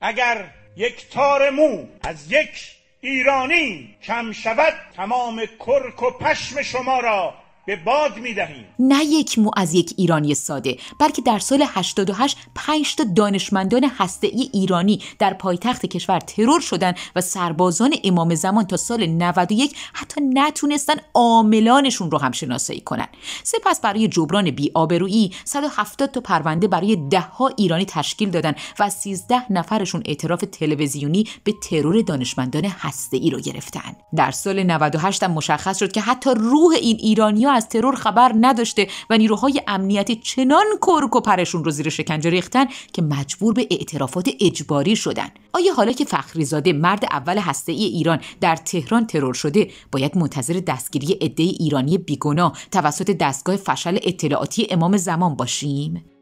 اگر یک تار مو از یک ایرانی کم شود تمام کرک و پشم شما را به باد نه یک مو از یک ایرانی ساده بلکه در سال 88 5 تا دانشمندان هسته ای ایرانی در پایتخت کشور ترور شدند و سربازان امام زمان تا سال 91 حتی نتونستن عاملانشون رو هم شناسایی کنند. سپس برای جبران بی‌آبرویی 170 تا پرونده برای دهها ایرانی تشکیل دادن و 13 نفرشون اعتراف تلویزیونی به ترور دانشمندان هسته ای رو گرفتن در سال 98 هم مشخص شد که حتی روح این ایرانی ها از ترور خبر نداشته و نیروهای امنیتی چنان کرک و پرشون رو زیر شکنجه ریختن که مجبور به اعترافات اجباری شدن آیا حالا که فخری زاده مرد اول هسته ایران در تهران ترور شده باید منتظر دستگیری عده ایرانی بیگنا توسط دستگاه فشل اطلاعاتی امام زمان باشیم